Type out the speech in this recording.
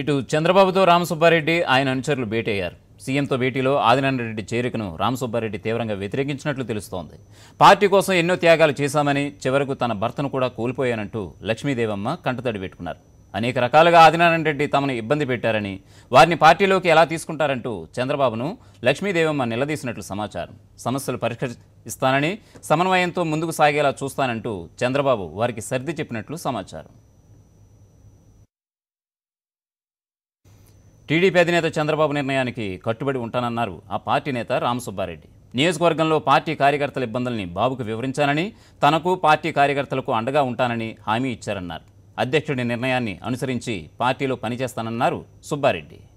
ఇటు చంద్రబాబుతో రామసుబ్బారెడ్డి ఆయన అనుచరులు భేటయ్యారు సీఎంతో భేటీలో ఆదినారాయణరెడ్డి చేరికను రామసుబ్బారెడ్డి తీవ్రంగా వ్యతిరేకించినట్లు తెలుస్తోంది పార్టీ కోసం ఎన్నో త్యాగాలు చేశామని చివరకు తన భర్తను కూడా కోల్పోయానంటూ లక్ష్మీదేవమ్మ కంటతడి పెట్టుకున్నారు అనేక రకాలుగా ఆదినారాయణరెడ్డి తమను ఇబ్బంది పెట్టారని వారిని పార్టీలోకి ఎలా తీసుకుంటారంటూ చంద్రబాబును లక్ష్మీదేవమ్మ నిలదీసినట్లు సమాచారం సమస్యలు పరిష్కరిస్తానని సమన్వయంతో ముందుకు సాగేలా చూస్తానంటూ చంద్రబాబు వారికి సర్ది చెప్పినట్లు సమాచారం టీడీపీ అధినేత చంద్రబాబు నిర్ణయానికి కట్టుబడి ఉంటానన్నారు ఆ పార్టీ నేత రామసుబ్బారెడ్డి నియోజకవర్గంలో పార్టీ కార్యకర్తల ఇబ్బందుల్ని బాబుకు వివరించానని తనకు పార్టీ కార్యకర్తలకు అండగా ఉంటానని హామీ ఇచ్చారన్నారు అధ్యక్షుడి నిర్ణయాన్ని అనుసరించి పార్టీలో పనిచేస్తానన్నారు సుబ్బారెడ్డి